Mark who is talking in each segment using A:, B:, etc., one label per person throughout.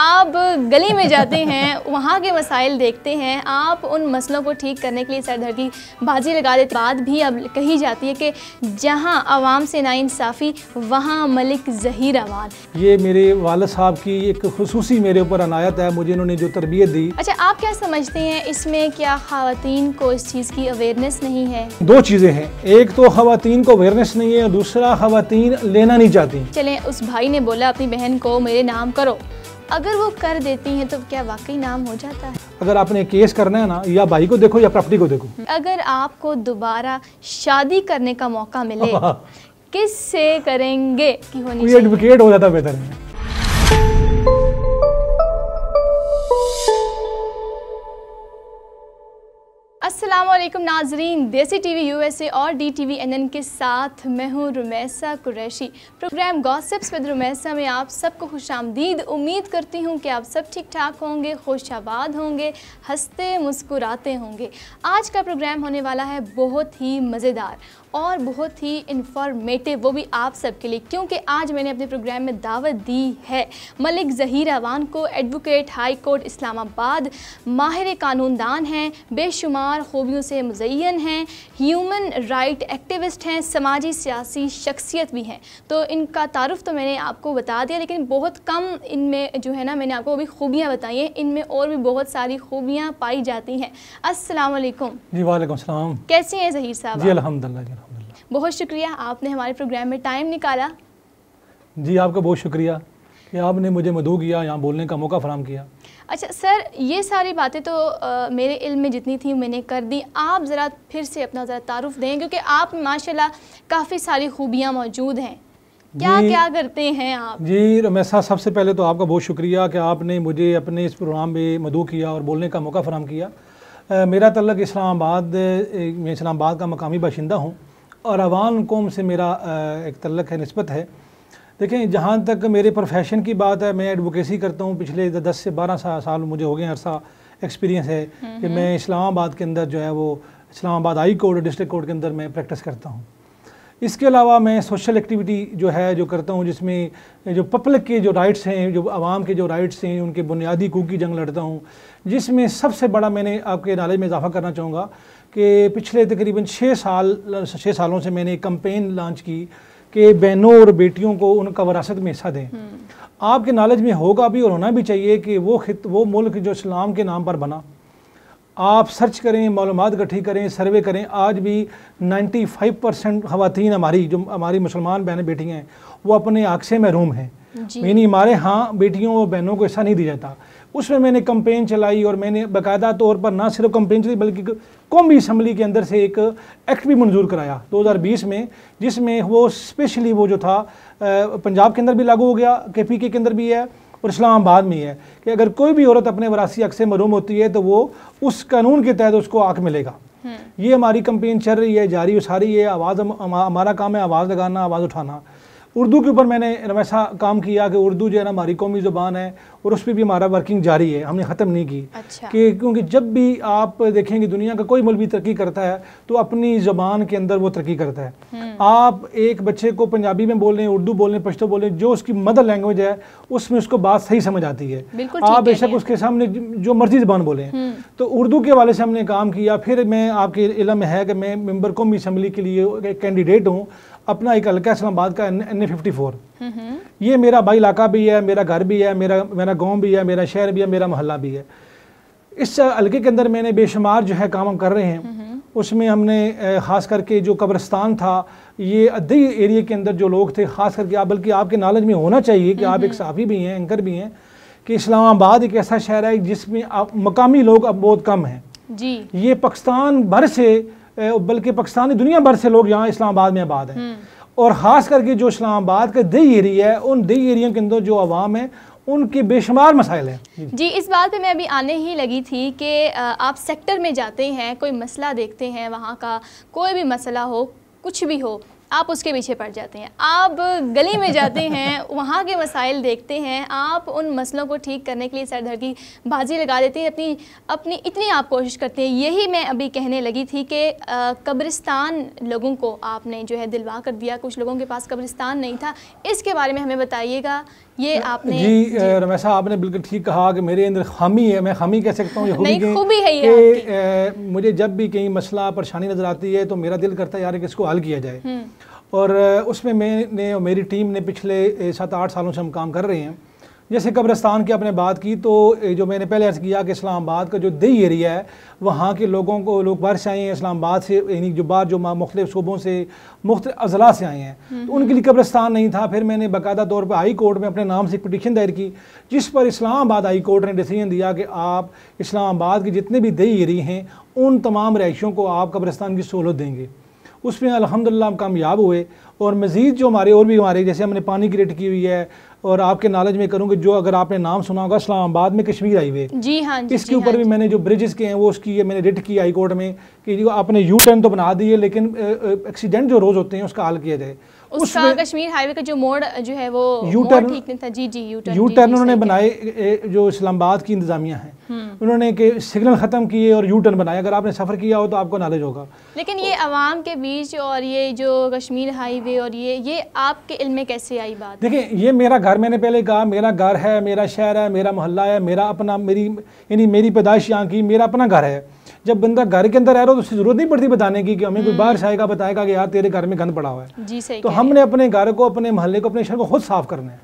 A: आप गली में जाते हैं वहाँ के मसाइल देखते हैं आप उन मसलों को ठीक करने के लिए सरदर्दी बाजी लगा देते बात भी अब कही जाती है कि जहाँ आवाम से नाानसाफ़ी वहाँ मलिक जहीरावान
B: ये मेरे वाल साहब की एक खसूस मेरे ऊपर अनायत है मुझे उन्होंने जो तरबियत दी
A: अच्छा आप क्या समझते हैं इसमें क्या खातन को इस चीज़ की अवेयरनेस नहीं है
B: दो चीज़ें हैं एक तो खातन को अवेयरनेस नहीं है दूसरा खातन लेना नहीं चाहती
A: चले उस भाई ने बोला अपनी बहन को मेरे नाम करो अगर वो कर देती हैं तो क्या वाकई नाम हो जाता है
B: अगर आपने केस करना है ना या भाई को देखो या प्रॉपर्टी को देखो
A: अगर आपको दोबारा शादी करने का मौका मिले हाँ। किस से करेंगे की होनी
B: एडवोकेट हो जाता बेहतर है
A: असलम नाजरीन Desi T V U S A और D T V N N के साथ मैं हूँ Rumaisa Qureshi program gossips with Rumaisa में आप सबको खुश आमदीद उम्मीद करती हूँ कि आप सब ठीक ठाक होंगे खुशाबाद होंगे हंसते मुस्कुराते होंगे आज का प्रोग्राम होने वाला है बहुत ही मज़ेदार और बहुत ही इन्फॉर्मेटिव वो भी आप सबके लिए क्योंकि आज मैंने अपने प्रोग्राम में दावत दी है मलिक ज़हीर अवान को एडवोकेट हाई कोर्ट इस्लामाबाद माहिर कानूनदान हैं बेशुमार खूबियों से मुजैन हैं ह्यूमन राइट एक्टिविस्ट हैं समाजी सियासी शख्सियत भी हैं तो इनका तारफ़ तो मैंने आपको बता दिया लेकिन बहुत कम इनमें जो है ना मैंने आपको अभी खूबियाँ बताई हैं इनमें और भी बहुत सारी खूबियाँ पाई जाती हैं असल जी वाईक कैसे हैं ज़हीर साहब जी अलहमदिल्ला बहुत शुक्रिया आपने हमारे प्रोग्राम में टाइम निकाला
B: जी आपका बहुत शुक्रिया कि आपने मुझे मधु किया यहाँ बोलने का मौका फराम किया
A: अच्छा सर ये सारी बातें तो आ, मेरे इल्म में जितनी थी मैंने कर दी आप ज़रा फिर से अपना ज़रा तारुफ दें क्योंकि आप माशाल्लाह काफ़ी सारी खूबियाँ मौजूद हैं क्या क्या करते हैं आप
B: जी रमेशा सबसे पहले तो आपका बहुत शुक्रिया कि आपने मुझे अपने इस प्रोग्राम में मधु किया और बोलने का मौका फराम किया आ, मेरा तल्लक इस्लामाबाद इस्लाम इस्लामाबाद का मकामी बाशिंदा हूँ और अवान कौम से मेरा एक तल्लक है नस्बत है देखें जहाँ तक मेरे प्रोफेशन की बात है मैं एडवोकेसी करता हूँ पिछले दस से बारह सा, साल मुझे हो गए अरसा एक्सपीरियंस है कि हम्म। मैं इस्लामाबाद के अंदर जो है वो Islamabad high court district court के अंदर मैं प्रैक्टिस करता हूँ इसके अलावा मैं सोशल एक्टिविटी जो है जो करता हूँ जिसमें जो पब्लिक के जो राइट्स हैं जो आवाम के जो राइट्स हैं उनके बुनियादी कूकी जंग लड़ता हूँ जिसमें सबसे बड़ा मैंने आपके नाले में इजाफा करना चाहूँगा कि पिछले तकरीबन छः साल छः सालों से मैंने एक कम्पेन लॉन्च की कि बहनों और बेटियों को उनका वरासत में हिस्सा दें हम्म। आपके नॉलेज में होगा भी और होना भी चाहिए कि वो खित वो मुल्क जो इस्लाम के नाम पर बना आप सर्च करें मालूम इकट्ठी करें सर्वे करें आज भी 95 परसेंट खुवान हमारी जो हमारी मुसलमान बहनें बेटियाँ हैं वो अपने हक से महरूम हैं यानी हमारे यहाँ बेटियों और बहनों को ऐसा नहीं दिया जाता उसमें मैंने कंपेन चलाई और मैंने बाकायदा तौर पर ना सिर्फ कंपेन चलाई बल्कि कौमी असम्बली के अंदर से एक एक्ट भी मंजूर कराया 2020 में जिसमें वो स्पेशली वो जो था पंजाब के अंदर भी लागू हो गया के पी के अंदर भी है और इस्लामाबाद में है कि अगर कोई भी औरत अपने वरासी अक्से मरूम होती है तो वो उस कानून के तहत उसको आँख मिलेगा हम्म। ये हमारी कंपेन चल रही है जारी उसारी है आवाज़ हमारा काम है आवाज़ लगाना आवाज़ उठाना उर्दू के ऊपर मैंने वैसा काम किया कि उर्दू जो है ना हमारी कौमी ज़ुबान है और उस पर भी हमारा वर्किंग जारी है हमने ख़त्म नहीं की अच्छा। कि क्योंकि जब भी आप देखेंगे दुनिया का कोई मुल्क भी तरक्की करता है तो अपनी जबान के अंदर वो तरक्की करता है हम्म। आप एक बच्चे को पंजाबी में बोलें उर्दू बोलें पश्तो बोलें जो उसकी मदर लैंग्वेज है उसमें उसको बात सही समझ आती है आप बेशक उसके सामने जो मर्जी ज़बान बोलें हम्म। तो उर्दू के हवाले से हमने काम किया फिर मैं आपके इलम है कि मैं मेम्बर कौमी असम्बली के लिए कैंडिडेट हूँ अपना एक हल्का इस्लामाबाद का एन ए फिफ्टी फोर ये मेरा भाई इलाका भी है मेरा घर भी है मेरा मेरा गाँव भी है मेरा शहर भी है मेरा मोहल्ला भी है इस हल्के के अंदर मैंने बेशुमार जो है काम कर रहे हैं उसमें हमने ख़ास करके जो कब्रस्तान था ये अदई एरिए के अंदर जो लोग थे ख़ास करके आप बल्कि आपके नॉलेज में होना चाहिए कि आप एक साफ़ी भी हैं एंकर भी हैं कि इस्लामाबाद एक ऐसा शहर है जिसमें मकामी लोग अब बहुत कम हैं जी ये पाकिस्तान भर से बल्कि पाकिस्तानी दुनिया भर से लोग यहाँ इस्लामाबाद में आबाद हैं हम्म। और ख़ास करके जो इस्लामाबाद का दही एरिया है उन दही एरिया के अंदर जो आवाम है उनके बेशुमार मसाइल हैं
A: जी इस बात पे मैं अभी आने ही लगी थी कि आप सेक्टर में जाते हैं कोई मसला देखते हैं वहाँ का कोई भी मसला हो कुछ भी हो आप उसके पीछे पड़ जाते हैं आप गली में जाते हैं वहाँ के मसाइल देखते हैं आप उन मसलों को ठीक करने के लिए सर की बाजी लगा देते हैं अपनी अपनी इतनी आप कोशिश करते हैं यही मैं अभी कहने लगी थी कि कब्रिस्तान लोगों को आपने जो है दिलवा कर दिया कुछ लोगों के पास कब्रिस्तान नहीं था इसके बारे में हमें बताइएगा ये आपने जी,
B: जी। साहब आपने बिल्कुल ठीक कहा कि मेरे अंदर खामी है मैं खामी कह सकता हूँ खूबी है ये मुझे जब भी कहीं मसला परेशानी नज़र आती है तो मेरा दिल करता है यार कि इसको हल किया जाए हम्म। और उसमें मैंने और मेरी टीम ने पिछले सात आठ सालों से हम काम कर रहे हैं जैसे कब्रस्तान की आपने बात की तो जो मैंने पहले अर्ज़ किया कि इस्लामाबाद का जो दही एरिया है वहाँ के लोगों को लोग बाहर से आए हैं इस्लामाबाद से यानी जो बाहर जो मुख्तु शूबों से मुख्त अजला से आए हैं तो उनके लिए कब्रस्तान नहीं था फिर मैंने बाकायदा तौर पर हाई कोर्ट में अपने नाम से एक पटिशन दायर की जिस पर इस्लामाबाद हाई कोर्ट ने डिसीजन दिया कि आप इस्लामाबाद के जितने भी दही एरिए हैं उन तमाम रहायशों को आप कब्रस्तान की सहूलत देंगे उसमें अलहमदिल्ला हम कामयाब हुए और मज़ीद जो हमारे और भी हमारे जैसे हमने पानी की रेट की हुई है और आपके नॉलेज में करूँ जो अगर आपने नाम सुना होगा इस्लामाबाद में कश्मीर हाईवे
A: जी हाँ जी, इसके ऊपर हाँ भी
B: मैंने जो ब्रिजेस के हैं वो उसकी मैंने रिट की हाईकोर्ट में कि आपने यू टर्न तो बना दी है लेकिन एक्सीडेंट जो रोज़ होते हैं उसका हाल किया जाए
A: उसका कश्मीर हाईवे का जो मोड़ जो है वो यू ठीक नहीं था जी जी यू टर्न
B: उन्होंने बनाए जो इस्लामाबाद की इंतजामिया है हम्म। उन्होंने के सिग्नल ख़त्म किए और यू टर्न अगर आपने सफ़र किया हो तो आपको नॉलेज होगा
A: लेकिन ये आवाम के बीच और ये जो कश्मीर हाईवे और ये ये आपके इल्म कैसे आई बात
B: देखिए ये मेरा घर मैंने पहले कहा मेरा घर है मेरा शहर है मेरा मोहल्ला है मेरा अपना मेरी यानी मेरी पैदाइश यहाँ की मेरा अपना घर है जब बंदा घर के अंदर रह रहा हो तो उसकी जरूरत नहीं पड़ती बताने की कि हमें कोई हम्म। बाहर से आएगा बताएगा कि यार तेरे घर में गंद पड़ा हुआ
A: है तो हमने
B: अपने घर को अपने मोहल्ले को अपने शहर को खुद साफ करना है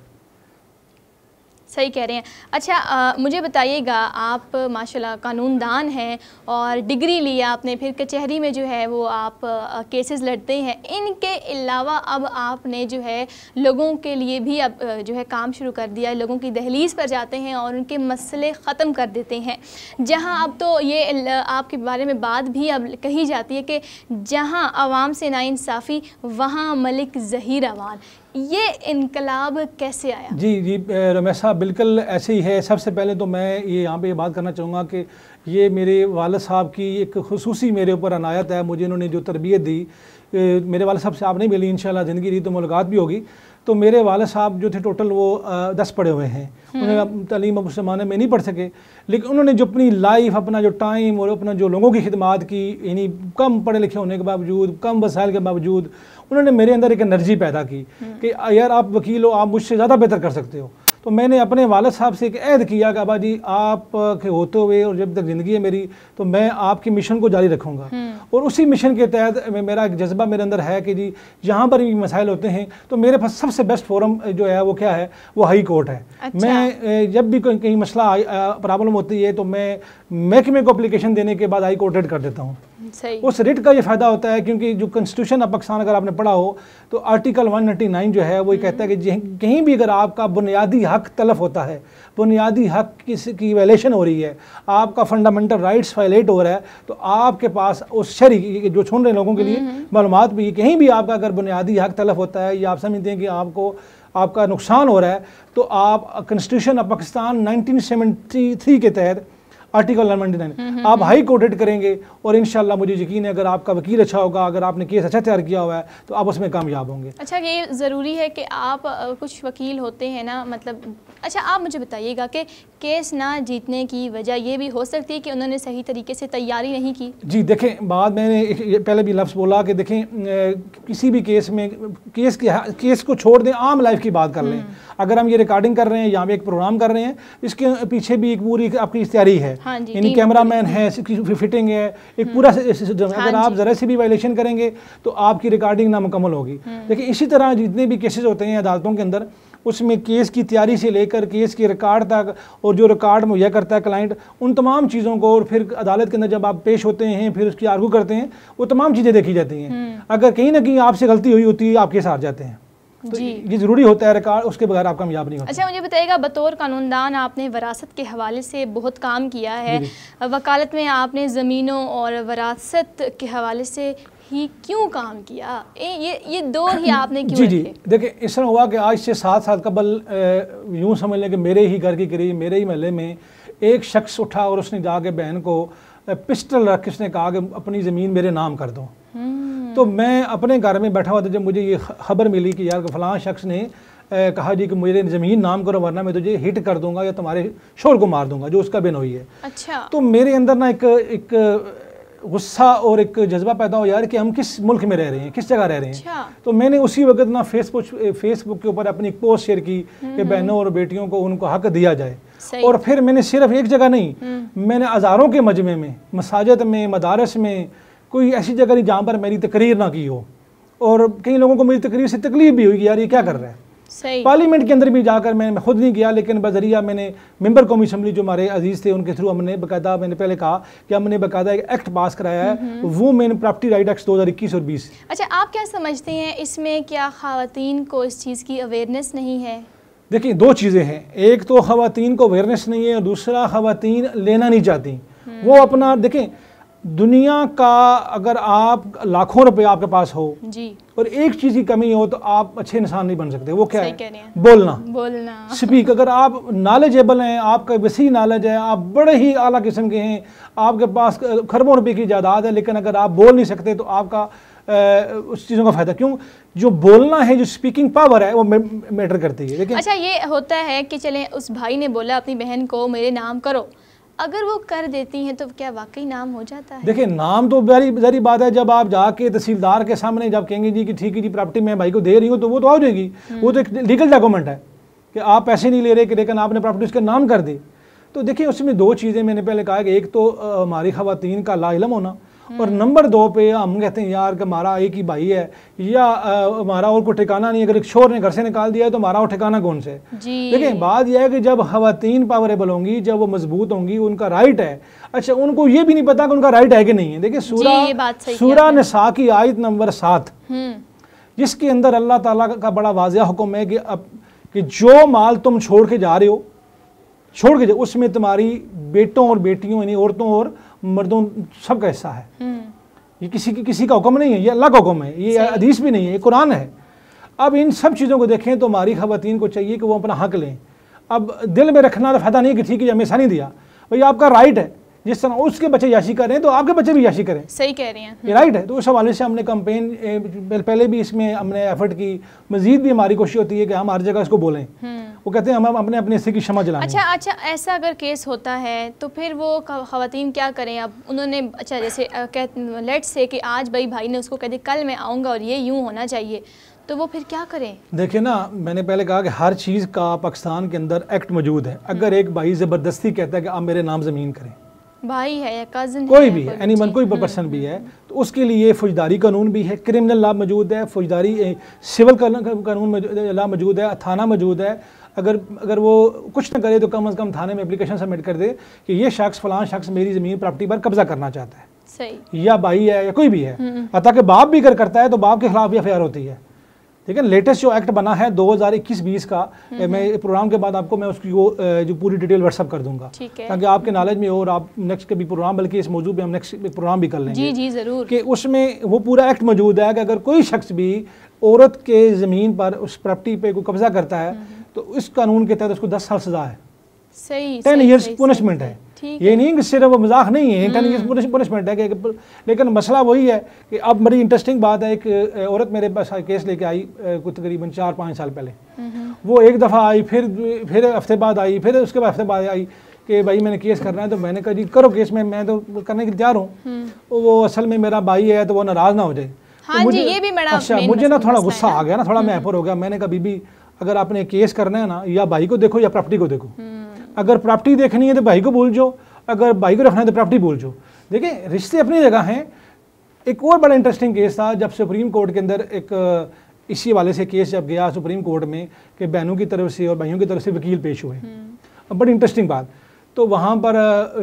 A: सही कह रहे हैं अच्छा आ, मुझे बताइएगा आप माशाल्लाह कानूनदान हैं और डिग्री ली आपने फिर कचहरी में जो है वो आप आ, केसेस लड़ते हैं इनके अलावा अब आपने जो है लोगों के लिए भी अब जो है काम शुरू कर दिया लोगों की दहलीज़ पर जाते हैं और उनके मसले ख़त्म कर देते हैं जहाँ अब तो ये आपके बारे में बात भी अब कही जाती है कि जहाँ आवाम से नाइंसाफ़ी वहाँ मलिक ज़हीर अवान ये इनकलाब कैसे आया
B: जी जी रमेश साहब बिल्कुल ऐसे ही है सबसे पहले तो मैं ये यहाँ पे ये बात करना चाहूँगा कि ये मेरे वालद साहब की एक खसूसी मेरे ऊपर अनायत है मुझे इन्होंने जो तरबियत दी मेरे वाल साहब से आपने मिली इन ज़िंदगी रही तो मुलाकात भी होगी तो मेरे वाल साहब जो थे टोटल वो दस पढ़े हुए हैं हम्म। उन्हें तलीम अब उस ज़माने में नहीं पढ़ सके लेकिन उन्होंने जो अपनी लाइफ अपना जो टाइम और अपना जो लोगों की खिदमत की यानी कम पढ़े लिखे होने के बावजूद कम वसाइल के बावजूद उन्होंने मेरे अंदर एक एनर्जी पैदा की हम्म। कि यार आप वकील हो आप मुझसे ज़्यादा बेहतर कर सकते हो तो मैंने अपने वालद साहब से एक ऐद किया कि अबा जी आप के होते हुए और जब तक ज़िंदगी है मेरी तो मैं आपके मिशन को जारी रखूँगा हम्म। और उसी मिशन के तहत मेरा एक जज्बा मेरे अंदर है कि जी यहाँ पर भी मसाइल होते हैं तो मेरे पास सबसे बेस्ट फोरम जो है वो क्या है वो हाई कोर्ट है अच्छा। मैं जब भी कोई कहीं मसला प्रॉब्लम होती है तो मैं महकमे को अप्लीकेशन देने के बाद हाई कोर्ट रेड कर देता हूँ उस रिट का ये फ़ायदा होता है क्योंकि जो कॉन्स्टिट्यूशन ऑफ पाकिस्तान अगर आपने पढ़ा हो तो आर्टिकल 199 जो है वो ये कहता है कि कहीं भी अगर आपका बुनियादी हक तलफ होता है बुनियादी हक किसी की वायलेशन हो रही है आपका फंडामेंटल राइट्स वायलेट हो रहा है तो आपके पास उस शरी जो छून रहे लोगों के लिए हम्म, हम्म। मालूम भी कहीं भी आपका अगर बुनियादी हक तलफ होता है या आप समझते हैं कि आपको आपका नुकसान हो रहा है तो आप कॉन्स्टिट्यूशन ऑफ पाकिस्तान 1973 के तहत आर्टिकल नंबर नाइन आप हाई हम्म। रेड करेंगे और इनशाला मुझे यकीन है अगर आपका वकील अच्छा होगा अगर आपने केस अच्छा तैयार किया हुआ है तो आप उसमें कामयाब होंगे
A: अच्छा ये ज़रूरी है कि आप कुछ वकील होते हैं ना मतलब अच्छा आप मुझे बताइएगा कि केस ना जीतने की वजह ये भी हो सकती है कि उन्होंने सही तरीके से तैयारी नहीं की
B: जी देखें बाद मैंने पहले भी लफ्ज़ बोला कि देखें किसी भी केस में केस के केस को छोड़ दें आम लाइफ की बात कर लें हम्म। अगर हम ये रिकॉर्डिंग कर रहे हैं या पे एक प्रोग्राम कर रहे हैं इसके पीछे भी एक पूरी आपकी तैयारी है हाँ जी कैमरामैन है फिटिंग है एक हम्म। पूरा सिस्टम है हाँ अगर आप ज़रा सी भी वायलेशन करेंगे तो आपकी रिकॉर्डिंग नामुकमल होगी लेकिन हम्म। इसी तरह जितने भी केसेज होते हैं अदालतों के अंदर उसमें केस की तैयारी से लेकर केस के रिकॉर्ड तक और जो रिकॉर्ड मुहैया करता है क्लाइंट उन तमाम चीज़ों को और फिर अदालत के अंदर जब आप पेश होते हैं फिर उसकी आर्गू करते हैं वो तमाम चीज़ें देखी जाती हैं हम्म। अगर कहीं ना कहीं आपसे गलती हुई होती है आप केस हार जाते हैं तो ये ज़रूरी होता है रिकॉर्ड उसके बगैर आप कामयाब नहीं होते अच्छा
A: मुझे बताइएगा बतौर कानूनदान आपने वरासत के हवाले से बहुत काम किया है वकालत में आपने ज़मीनों और वरासत के हवाले से ही क्यों काम किया ए, ये ये दो ही आपने क्यों जी जी
B: देखिए इस तरह हुआ कि आज से सात साल कबल यूँ समझ लें कि मेरे ही घर के करीब मेरे ही महल में एक शख्स उठा और उसने जाके बहन को पिस्टल रख के उसने कहा कि अपनी ज़मीन मेरे नाम कर दो हम्म। तो मैं अपने घर में बैठा हुआ था जब मुझे ये खबर मिली कि यार फलां शख्स ने ए, कहा जी कि मुझे ज़मीन नाम करो वरना मैं तुझे हिट कर दूंगा या तुम्हारे शोर को मार दूंगा जो उसका बिन हुई है अच्छा तो मेरे अंदर ना एक एक गुस्सा और एक जज्बा पैदा हो यार कि हम किस मुल्क में रह रहे हैं किस जगह रह रहे हैं अच्छा। तो मैंने उसी वक्त ना फेसबुक फेसबुक के ऊपर अपनी पोस्ट शेयर की कि हम्म। बहनों और बेटियों को उनको हक दिया जाए और फिर मैंने सिर्फ एक जगह नहीं हम्म। मैंने हज़ारों के मजमे में मसाजद में मदारस में कोई ऐसी जगह नहीं जहाँ पर मेरी तकरीर ना की हो और कई लोगों को मेरी तकरीर से तकलीफ भी हुई कि यार ये क्या कर रहे
A: हैं
B: पार्लियामेंट के अंदर भी जाकर मैंने खुद नहीं किया लेकिन बजरिया मैंने मेंबर कौमी असम्बली जो हमारे अजीज़ थे उनके थ्रू हमने बकायदा मैंने पहले कहा कि हमने बकायदा एक एक्ट पास कराया है वो मैंने प्रॉपर्टी राइट एक्ट दो हज़ार इक्कीस और बीस
A: अच्छा आप क्या समझते हैं इसमें क्या खातन को इस चीज़ की अवेयरनेस नहीं है
B: देखिए दो चीज़ें हैं एक तो खातन को अवेयरनेस नहीं है और दूसरा खातन लेना नहीं चाहती हम्म। वो अपना देखें दुनिया का अगर आप लाखों रुपए आपके पास हो जी और एक चीज की कमी हो तो आप अच्छे इंसान नहीं बन सकते वो क्या है बोलना बोलना स्पीक अगर आप नॉलेजेबल हैं आपका वसी नॉलेज है आप बड़े ही आला किस्म के हैं आपके पास खरबों रुपए की जायदाद है लेकिन अगर आप बोल नहीं सकते तो आपका उस चीज़ों का फायदा क्यों जो बोलना है जो स्पीकिंग पावर है वो मैटर करती है लेकिन अच्छा
A: ये होता है कि चले उस भाई ने बोला अपनी बहन को मेरे नाम करो अगर वो कर देती हैं तो क्या वाकई नाम हो जाता है
B: देखिए नाम तो बड़ी जहरी बात है जब आप जाके तहसीलदार के सामने जब कहेंगे जी कि ठीक है जी प्रॉपर्टी मैं भाई को दे रही हूँ तो वो तो आ जाएगी हम्म। वो तो एक लीगल डॉक्यूमेंट है कि आप पैसे नहीं ले रहे कि लेकिन आपने प्रॉपर्टी उसके नाम कर दी तो देखिए उसमें दो चीज़ें मैंने पहले कहा कि एक तो हमारी खातन का लाइलम होना और हम्म। नंबर दो पे हम कहते हैं यार कि हमारा एक ही भाई है या हमारा और कोई ठिकाना नहीं अगर एक शोर ने घर से निकाल दिया है तो हमारा और ठिकाना कौन से देखिए बात यह है कि जब खातन पावरेबल होंगी जब वो मजबूत होंगी उनका राइट है अच्छा उनको ये भी नहीं पता कि उनका राइट है कि नहीं है देखिए सूरा सूरा नसा की आयत नंबर सात हम्म। जिसके अंदर अल्लाह तला का बड़ा वाजिया हुक्म है कि अब कि जो माल तुम छोड़ के जा रहे हो छोड़ के जाओ उसमें तुम्हारी बेटों और बेटियों यानी औरतों और मर्दों सब का हिस्सा है हम्म। ये किसी की किसी का हुक्म नहीं है ये अल्लाह का हुक्म है ये हदीस भी नहीं है ये कुरान है अब इन सब चीज़ों को देखें तो हमारी खातन को चाहिए कि वो अपना हक लें अब दिल में रखना तो फ़ायदा नहीं कि ठीक है हमेशा नहीं दिया भाई आपका राइट है जिस तरह उसके बच्चे याशी कर रहे हैं तो आपके बच्चे भी याशी करें
A: सही कह रही हैं
B: राइट है तो उस हवाले से हमने कंपेन पहले भी इसमें हमने एफर्ट की मजीद भी हमारी कोशिश होती है कि हम हर जगह इसको बोलें हम्म। वो कहते हैं हम अपने अपने हिस्से की क्षमा जलाएं अच्छा
A: अच्छा ऐसा अगर केस होता है तो फिर वो खातन क्या करें अब उन्होंने अच्छा जैसे लेट से कि आज भाई भाई ने उसको कह दिया कल मैं आऊँगा और ये यूँ होना चाहिए तो वो फिर क्या करें
B: देखिए ना मैंने पहले कहा कि हर चीज़ का पाकिस्तान के अंदर एक्ट मौजूद है अगर हम्म। एक भाई ज़बरदस्ती कहता है कि आप मेरे नाम ज़मीन करें
A: भाई है या कज़न कोई भी है
B: एनी कोई पर्सन भी है तो उसके लिए फौजदारी कानून भी है क्रिमिनल लॉ मौजूद है फौजदारी सिविल कानून लॉ मौजूद है थाना मौजूद है अगर अगर वो कुछ ना करे तो कम अज़ कम थाने में एप्लीकेशन सबमिट कर दे कि ये शख्स फलां शख्स मेरी ज़मीन प्रॉपर्टी पर कब्जा करना चाहता है सही या भाई है या कोई भी है हम्म। अतः के बाप भी अगर करता है तो बाप के खिलाफ भी एफ होती है ठीक है लेटेस्ट जो एक्ट बना है 2021-20 का हम्म, मैं प्रोग्राम हम्म। के बाद आपको मैं उसकी वो जो पूरी डिटेल व्हाट्सअप कर दूंगा ताकि आपके नॉलेज में हो और आप नेक्स्ट के भी प्रोग्राम बल्कि इस मौजूद में हम नेक्स्ट प्रोग्राम भी कर लेंगे जी जी जरूर कि उसमें वो पूरा एक्ट मौजूद है कि अगर कोई शख्स भी औरत के ज़मीन पर उस प्रॉपर्टी पे कोई कब्जा करता है हम्म, तो इस कानून के तहत उसको दस साल सजा है टेन ईयर्स पुनिशमेंट है ये नहीं कि सिर्फ मजाक नहीं है यानी हम्म। पनिशमेंट है कि लेकिन मसला वही है कि अब बड़ी इंटरेस्टिंग बात है एक औरत मेरे पास केस लेके आई कुछ तकरीबन चार पाँच साल पहले हम्म। वो एक दफ़ा आई फिर फिर हफ्ते बाद आई फिर उसके बाद हफ्ते बाद आई कि भाई मैंने केस करना है तो मैंने कहा जी करो केस में मैं तो करने के तैयार हूँ हम्म। वो असल में मेरा भाई है तो वो नाराज़ ना हो जाए तो हाँ तो मुझे ये भी मेरा अच्छा मुझे ना थोड़ा गुस्सा आ गया ना थोड़ा मैं हो गया मैंने कहा बीबी अगर आपने केस करना है ना या भाई को देखो या प्रॉपर्टी को देखो अगर प्रॉपर्टी देखनी है तो भाई को भूल जाओ अगर भाई को रखना है तो प्रॉपर्टी भूल जाओ देखिए रिश्ते अपनी जगह हैं एक और बड़ा इंटरेस्टिंग केस था जब सुप्रीम कोर्ट के अंदर एक इसी वाले से केस जब गया सुप्रीम कोर्ट में कि बहनों की तरफ से और भाइयों की तरफ से वकील पेश हुए हम्म। अब बड़ी इंटरेस्टिंग बात तो वहाँ पर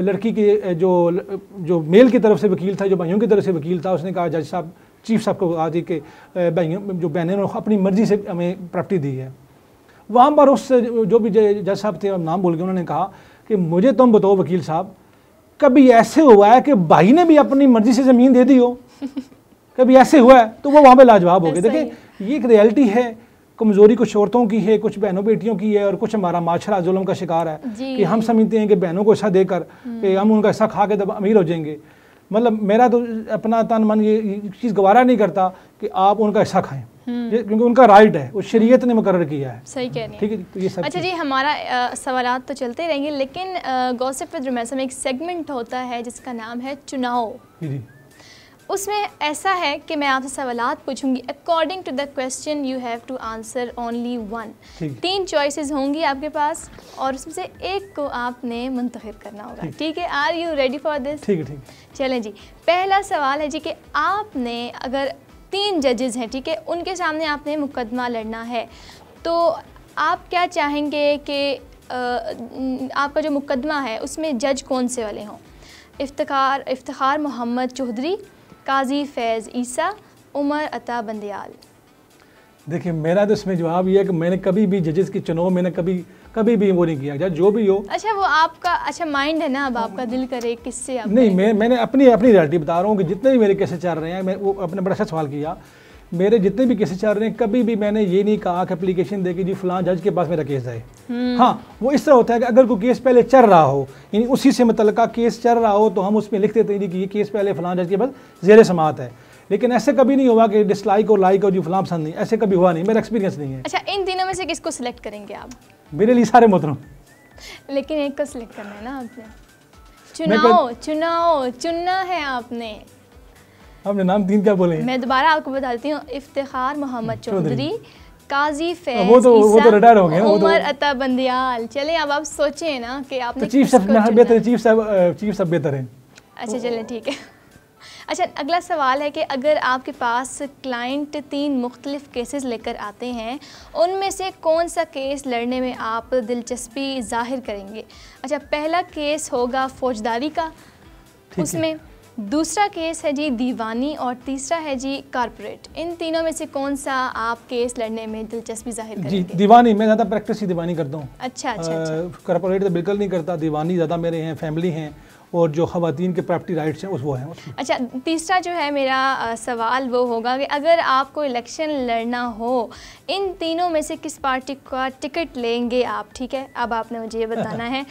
B: लड़की के जो जो मेल की तरफ से वकील था जो भाइयों की तरफ से वकील था उसने कहा जज साहब चीफ साहब को कहा थी कि भाइयों जो बहनों ने अपनी मर्ज़ी से हमें प्रॉपर्टी दी है वहाँ पर उस जो भी जज साहब थे नाम बोल के उन्होंने कहा कि मुझे तुम बताओ वकील साहब कभी ऐसे हुआ है कि भाई ने भी अपनी मर्जी से ज़मीन दे दी हो कभी ऐसे हुआ है तो वो वहाँ पे लाजवाब हो गए देखिए ये एक रियलिटी है कमज़ोरी कुछ औरतों की है कुछ बहनों बेटियों की है और कुछ हमारा माशरा जुल्म का शिकार है कि हम समझते हैं कि बहनों को ऐसा देकर कि हम्म। हम उनका ऐसा खा के तब अमीर हो जाएंगे मतलब मेरा तो अपना तन मन ये चीज़ गवारा नहीं करता कि आप उनका ऐसा खाएं क्योंकि उनका राइट है उस शरीयत ने मुकर किया है सही कह रहे हैं ठीक है तो ये सब अच्छा जी
A: हमारा सवाल तो चलते रहेंगे लेकिन गौसिप विद रुमैसम एक सेगमेंट होता है जिसका नाम है चुनाव जी उसमें ऐसा है कि मैं आपसे सवाल पूछूंगी according to the question you have to answer only one तीन चॉइसेस होंगी आपके पास और उसमें से एक को आपने मुंतखब करना होगा ठीक है are you ready for this ठीक है ठीक चलें जी पहला सवाल है जी कि आपने अगर तीन जजेज़ हैं ठीक है उनके सामने आपने मुकदमा लड़ना है तो आप क्या चाहेंगे कि आपका जो मुकदमा है उसमें जज कौन से वाले हों इफ्तार इफ्तार मोहम्मद चौधरी काजी फैज़ ईसा उमर अता बंदयाल
B: देखिए मेरा तो इसमें जवाब यह है कि मैंने कभी भी जजेस की चुनाव मैंने कभी कभी भी वो नहीं किया जाए जो भी हो
A: अच्छा वो आपका अच्छा माइंड है ना अब आपका दिल करे किससे आप नहीं
B: मैं मैंने अपनी अपनी रियलिटी बता रहा हूँ कि जितने भी मेरे कैसे चल रहे हैं मैं वो अपने बड़ा अच्छा सवाल किया मेरे जितने भी केसेस चल रहे हैं कभी भी मैंने ये नहीं कहा कि एप्लीकेशन दे के जी फलां जज के पास मेरा केस जाए हम्म। हाँ वो इस तरह होता है कि अगर कोई केस पहले चल रहा हो यानी उसी से मतलब का केस चल रहा हो तो हम उसमें लिख देते हैं कि ये केस पहले फलां जज के पास जेर समात है लेकिन ऐसे कभी नहीं हुआ कि डिसलाइक और लाइक और जो फलाम पसंद नहीं ऐसे कभी हुआ नहीं मेरा एक्सपीरियंस नहीं है
A: अच्छा इन तीनों में से किसको सिलेक्ट करेंगे आप
B: मेरे लिए सारे मोहतरम
A: लेकिन एक को सिलेक्ट करना है ना आपने चुनाव चुनाव चुनना है आपने
B: आपने नाम तीन क्या बोले
A: मैं दोबारा आपको बताती हूँ इफ्तार मोहम्मद चौधरी काजी फैज वो तो वो तो रिटायर हो गए तो- उमर अता बंदियाल चले अब आप सोचें ना कि आप तो चीफ साहब
B: बेहतर चीफ साहब चीफ साहब बेहतर है
A: अच्छा चलें ठीक है अच्छा अगला सवाल है कि अगर आपके पास क्लाइंट तीन मुख्तलिफ केसेस लेकर आते हैं उनमें से कौन सा केस लड़ने में आप दिलचस्पी ज़ाहिर करेंगे अच्छा पहला केस होगा फौजदारी का उसमें दूसरा केस है जी दीवानी और तीसरा है जी कारपोरेट इन तीनों में से कौन सा आप केस लड़ने में दिलचस्पी जाहिर करेंगे जी
B: दीवानी मैं ज़्यादा प्रैक्टिस ही दीवानी करता हूँ
A: अच्छा अच्छा,
B: अच्छा। तो बिल्कुल नहीं करता दीवानी ज़्यादा मेरे हैं फैमिली हैं और जो खातन के प्रॉपर्टी राइट्स हैं उस वो हैं
A: अच्छा तीसरा जो है मेरा सवाल वो होगा कि अगर आपको इलेक्शन लड़ना हो इन तीनों में से किस पार्टी का टिकट लेंगे आप ठीक है अब आपने मुझे ये बताना है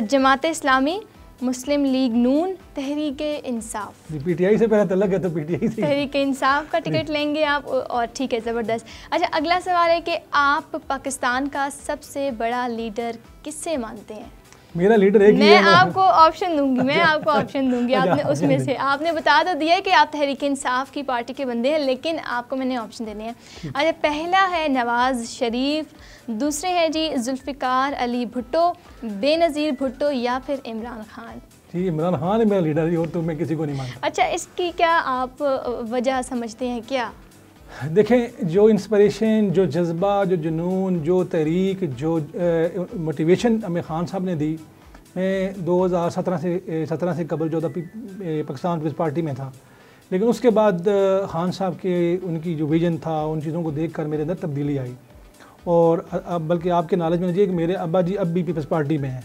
A: जमात इस्लामी मुस्लिम लीग नून तहरीक इंसाफ
B: पीटीआई से पहला तलक तो है तो पीटीआई से
A: तहरीक इंसाफ का टिकट लेंगे आप और ठीक है ज़बरदस्त अच्छा अगला सवाल है कि आप पाकिस्तान का सबसे बड़ा लीडर किससे मानते हैं
B: मेरा लीडर एक मैं आपको
A: ऑप्शन दूंगी मैं आपको ऑप्शन दूंगी अच्छा, आपने हाँ, उसमें हाँ, से आपने बता तो दिया कि आप तहरीक इंसाफ की पार्टी के बंदे हैं लेकिन आपको मैंने ऑप्शन देने हैं अच्छा पहला है नवाज शरीफ दूसरे हैं जी जुल्फ़िकार अली भुट्टो बेनज़ीर भुट्टो या फिर इमरान खान
B: जी इमरान खान मेरा लीडर और तो मैं किसी को नहीं मानता
A: अच्छा इसकी क्या आप वजह समझते हैं क्या
B: देखें जो इंस्पिरेशन जो जज्बा जो जुनून जो तहरीक जो मोटिवेशन आमिर ख़ान साहब ने दी मैं 2017 से सत्रह से कबल जो पाकिस्तान पीपल्स पार्टी में था लेकिन उसके बाद खान साहब के उनकी जो विजन था उन चीज़ों को देख कर मेरे अंदर तब्दीली आई और अब बल्कि आपके नॉलेज में जी कि मेरे अब्बा जी अब भी पीपल्स पार्टी में हैं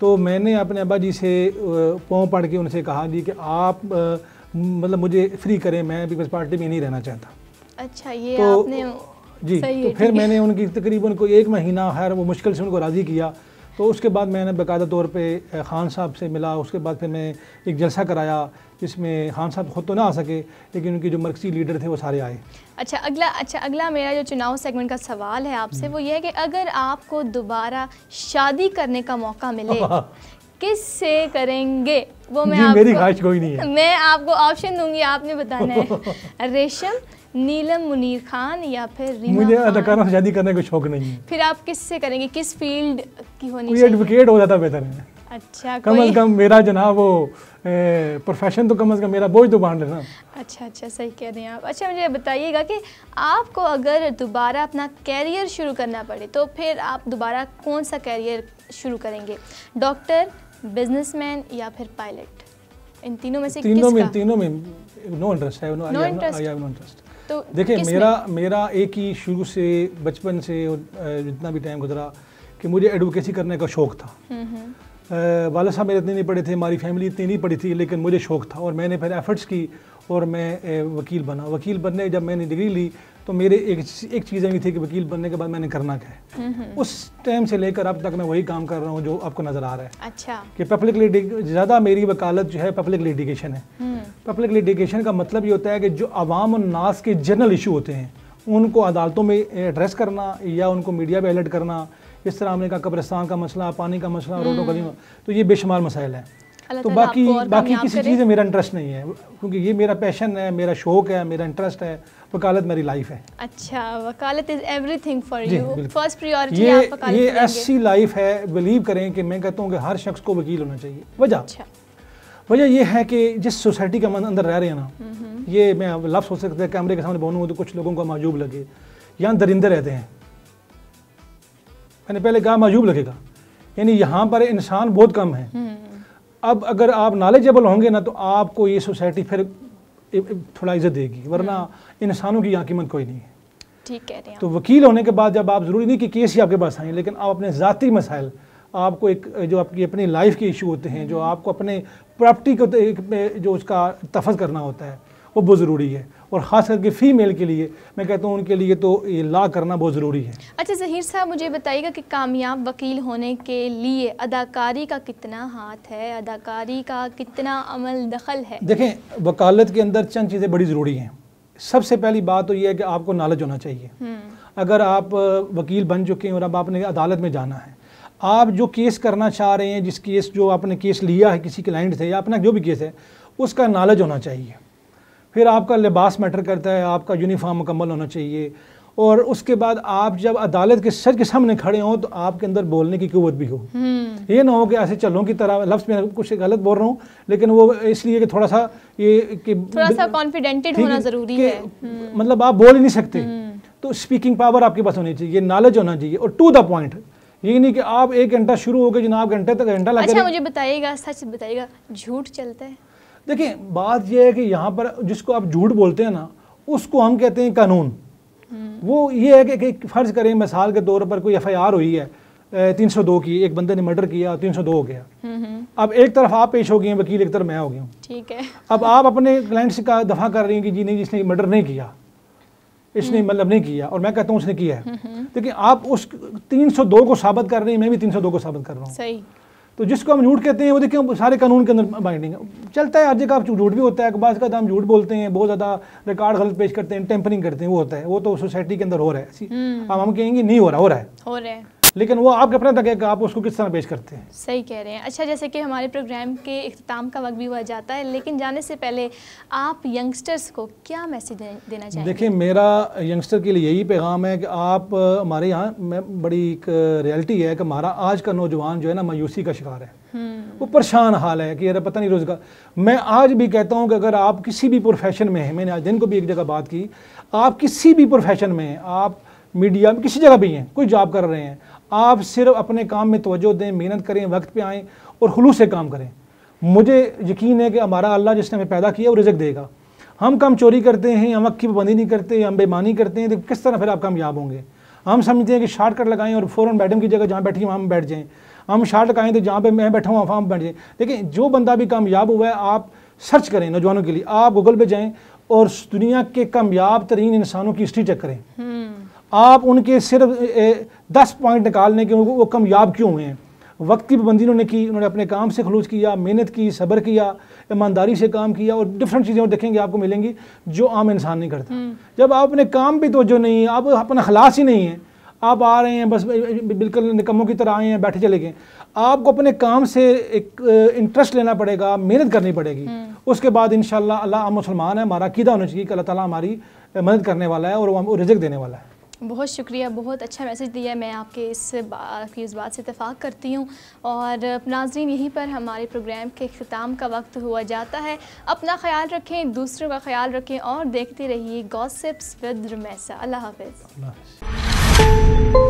B: तो मैंने अपने अब्बा जी से पौ पढ़ के उनसे कहा जी कि आप मतलब मुझे फ्री करें मैं पीपल्स पार्टी में नहीं रहना चाहता
A: अच्छा ये तो, आपने जी सही तो फिर मैंने
B: उनकी तकरीबन को एक महीना खैर वो मुश्किल से उनको राज़ी किया तो उसके बाद मैंने बाकायदा तौर पे खान साहब से मिला उसके बाद फिर मैं एक जलसा कराया जिसमें खान साहब खुद तो ना आ सके लेकिन उनके जो मरकजी लीडर थे वो सारे आए
A: अच्छा अगला अच्छा अगला मेरा जो चुनाव सेगमेंट का सवाल है आपसे हम्म। वो ये है कि अगर आपको दोबारा शादी करने का मौका मिले हाँ। किस से करेंगे वो मैं आपको, मेरी कोई नहीं है मैं आपको ऑप्शन दूंगी आपने बताना है रेशम नीलम मुनीर खान या फिर मुझे अदाकारों
B: से शादी करने का शौक नहीं है
A: फिर आप किस से करेंगे किस फील्ड की होनी कोई एडवोकेट
B: हो जाता बेहतर है
A: अच्छा कम अज कम
B: मेरा जना वो प्रोफेशन तो कम अज कम मेरा बोझ तो बांट लेना
A: अच्छा अच्छा सही कह रहे हैं आप अच्छा मुझे बताइएगा कि आपको अगर दोबारा अपना कैरियर शुरू करना पड़े तो फिर आप दोबारा कौन सा कैरियर शुरू करेंगे डॉक्टर बिजनेसमैन या फिर पायलट इन तीनों में से तीनों में
B: तीनों में नो इंटरेस्ट है नो इंटरेस्ट तो देखिए मेरा मेरा एक ही शुरू से बचपन से और जितना भी टाइम गुजरा कि मुझे एडवोकेसी करने का शौक़ था वाला हम्म, हम्म। साहब मेरे इतने नहीं पढ़े थे हमारी फैमिली इतनी नहीं पढ़ी थी लेकिन मुझे शौक़ था और मैंने फिर एफर्ट्स की और मैं वकील बना वकील बनने जब मैंने डिग्री ली तो मेरे एक एक चीज़ ये थी कि वकील बनने के बाद मैंने करना क्या है हम्म, हम्म। उस टाइम से लेकर अब तक मैं वही काम कर रहा हूँ जो आपको नज़र आ रहा है अच्छा कि पब्लिक ज़्यादा मेरी वकालत जो है पब्लिक लिटिगेशन है पब्लिक हम्म। लिटिगेशन का मतलब ये होता है कि जो आवाम और नास के जनरल इशू होते हैं उनको अदालतों में एड्रेस करना या उनको मीडिया पर अलर्ट करना इस तरह हमने कहा कब्रस्तान का मसला पानी का मसला रोडों का तो ये बेशुमार मसाइल है
A: तो बाकी बाकी किसी चीज़ में
B: मेरा इंटरेस्ट नहीं है क्योंकि ये मेरा पैशन है मेरा शौक है मेरा इंटरेस्ट है वकालत मेरी लाइफ है
A: अच्छा वकालत is everything for you first priority ये आप ये ऐसी
B: लाइफ है बिलीव करें कि मैं कहता हूँ कि हर शख्स को वकील होना चाहिए वजह अच्छा। वजह यह है कि जिस सोसाइटी के अंदर रह रहे हैं ना हम्म, हम्म। ये मैं लफ्स हो सकता है कैमरे के सामने बोलूँ तो कुछ लोगों को माजूब लगे या दरिंदे रहते हैं मैंने पहले कहा माजूब लगेगा यानी यहाँ पर इंसान बहुत कम है हम्म। अब अगर आप नॉलेजेबल होंगे ना तो आपको ये सोसाइटी फिर थोड़ा इज्जत देगी वरना हम्म। इंसानों की यहाँ कीमत कोई नहीं है ठीक कह रहे हैं तो वकील होने के बाद जब आप ज़रूरी नहीं कि केस ही आपके पास आए लेकिन आप अपने ज़ाती मसाइल आपको एक जो आपकी अपनी लाइफ के इशू होते हैं जो हम्म। आपको अपने प्रॉपर्टी को तो जो उसका तफज करना होता है वो बहुत ज़रूरी है और ख़ास करके फ़ीमेल के लिए मैं कहता हूँ उनके लिए तो ये ला करना बहुत ज़रूरी है
A: अच्छा जहीर साहब मुझे बताइएगा कि कामयाब वकील होने के लिए अदाकारी का कितना हाथ है अदाकारी का कितना अमल दखल है
B: देखें वकालत के अंदर चंद चीज़ें बड़ी ज़रूरी हैं सबसे पहली बात तो ये है कि आपको नॉलेज होना चाहिए हम्म। अगर आप वकील बन चुके हैं और अब आपने अदालत में जाना है आप जो केस करना चाह रहे हैं जिस केस जो आपने केस लिया है किसी क्लाइंट से या अपना जो भी केस है उसका नॉलेज होना चाहिए फिर आपका लिबास मैटर करता है आपका यूनिफॉर्म मुकम्मल होना चाहिए और उसके बाद आप जब अदालत के सच के सामने खड़े हों तो आपके अंदर बोलने की क़वत भी हो हम्म। ये ना हो कि ऐसे चलो की तरह लफ्ज़ में कुछ गलत बोल रहा हूँ लेकिन वो इसलिए कि थोड़ा सा ये कि थोड़ा सा
A: कॉन्फिडेंटेड होना ज़रूरी है हम्म।
B: मतलब आप बोल ही नहीं सकते हम्म। तो स्पीकिंग पावर आपके पास होनी चाहिए नॉलेज होना चाहिए और टू द पॉइंट ये नहीं कि आप एक घंटा शुरू हो गए आप घंटे तक घंटा लगा अच्छा
A: मुझे बताइएगा सच बताइएगा झूठ चलता है
B: देखिए बात यह है कि यहाँ पर जिसको आप झूठ बोलते हैं ना उसको हम कहते हैं कानून हम्म। वो ये है कि, फ़र्ज़ करें मिसाल के तौर पर कोई एफ हुई है तीन सौ दो की एक बंदे ने मर्डर किया तीन सौ दो हो गया हम्म, हम्म। अब एक तरफ आप पेश हो गए हैं वकील एक तरफ मैं हो गया हूँ ठीक है अब आप अपने से का दफा कर रही हैं कि जी नहीं जिसने मर्डर नहीं किया इसने मतलब नहीं किया और मैं कहता हूँ उसने किया है लेकिन आप उस 302 को साबित कर रहे हैं मैं भी 302 को साबित कर रहा हूँ तो जिसको हम झूठ कहते हैं वो देखिए सारे कानून के अंदर बाइंडिंग है चलता है हर जगह झूठ भी होता है अखबार का तो हम झूठ बोलते हैं बहुत ज़्यादा रिकॉर्ड गलत पेश करते हैं टेम्परिंग करते हैं वो होता है वो तो सोसाइटी के अंदर हो रहा है हम्म। हम कहेंगे नहीं हो रहा हो रहा है हो रहा है लेकिन वो आपके अपने तक है कि आप उसको किस तरह पेश करते हैं
A: सही कह रहे हैं अच्छा जैसे कि हमारे प्रोग्राम के अख्ताम का वक्त भी हुआ जाता है लेकिन जाने से पहले आप यंगस्टर्स को क्या मैसेज देना चाहिए
B: देखिए मेरा यंगस्टर के लिए यही पैगाम है कि आप हमारे यहाँ बड़ी एक रियलिटी है कि हमारा आज का नौजवान जो है ना मायूसी का शिकार है हम्म। वो परेशान हाल है कि अरे पता नहीं रोज़गार मैं आज भी कहता हूँ कि अगर आप किसी भी प्रोफेशन में हैं मैंने आज दिन को भी एक जगह बात की आप किसी भी प्रोफेशन में हैं आप मीडिया में किसी जगह भी हैं कोई जॉब कर रहे हैं आप सिर्फ अपने काम में तोज्जो दें मेहनत करें वक्त पे आएँ और खलूस से काम करें मुझे यकीन है कि हमारा अल्लाह जिसने हमें पैदा किया वो रिजक देगा हम कम चोरी करते हैं हम अक्की की पाबंदी नहीं करते हम बेमानी करते हैं तो किस तरह फिर आप कामयाब होंगे हम समझते हैं कि शार्टकट लगाएं और फ़ौर मैडम की जगह जहाँ बैठी वहाँ बैठ जाएँ हम शार्ट लगाएं तो जहाँ पर मैं बैठा हूँ वहाँ बैठ जाएँ लेकिन जो बंदा भी कामयाब हुआ है आप सर्च करें नौजवानों के लिए आप गूगल पर जाएँ और दुनिया के कामयाब तरीन इंसानों की हिस्ट्री चेक करें हम्म। आप उनके सिर्फ दस पॉइंट निकालने के वो कामयाब क्यों हुए हैं वक्त की पाबंदी उन्होंने की उन्होंने अपने काम से खलूज किया मेहनत की सब्र किया ईमानदारी से काम किया और डिफरेंट चीज़ें देखेंगे आपको मिलेंगी जो आम इंसान नहीं करता हम्म। जब आप अपने काम पर तोजो नहीं है आप अपना खलास ही नहीं है आप आ रहे हैं बस बिल्कुल निकमों की तरह आए हैं बैठे चले गए आपको अपने काम से एक इंटरेस्ट लेना पड़ेगा मेहनत करनी पड़ेगी हम्म। उसके बाद इन अल्लाह हम मुसलमान है हमारा कीदा होना चाहिए कि अल्लाह ताला हमारी मदद करने वाला है और रिजक देने वाला है
A: बहुत शुक्रिया बहुत अच्छा मैसेज दिया है मैं आपके इस बात इस बात से इतफ़ाक़ करती हूँ और नाजरीन यहीं पर हमारे प्रोग्राम के अख्ताम का वक्त हुआ जाता है अपना ख्याल रखें दूसरों का ख्याल रखें और देखते रहिए गॉसिप्स विद रुमैसा अल्लाह हाफिज़